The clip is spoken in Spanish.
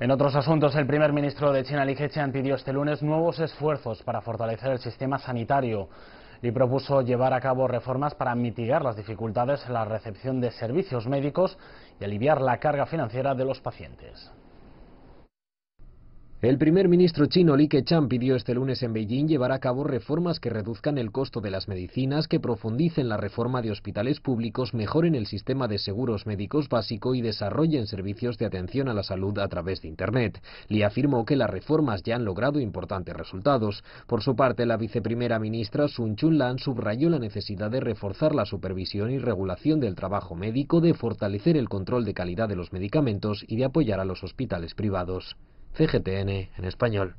En otros asuntos, el primer ministro de China, Li Keqiang, pidió este lunes nuevos esfuerzos para fortalecer el sistema sanitario y propuso llevar a cabo reformas para mitigar las dificultades en la recepción de servicios médicos y aliviar la carga financiera de los pacientes. El primer ministro chino Li Keqiang pidió este lunes en Beijing llevar a cabo reformas que reduzcan el costo de las medicinas, que profundicen la reforma de hospitales públicos, mejoren el sistema de seguros médicos básico y desarrollen servicios de atención a la salud a través de Internet. Li afirmó que las reformas ya han logrado importantes resultados. Por su parte, la viceprimera ministra Sun Chun-lan subrayó la necesidad de reforzar la supervisión y regulación del trabajo médico, de fortalecer el control de calidad de los medicamentos y de apoyar a los hospitales privados. CGTN eh, en español.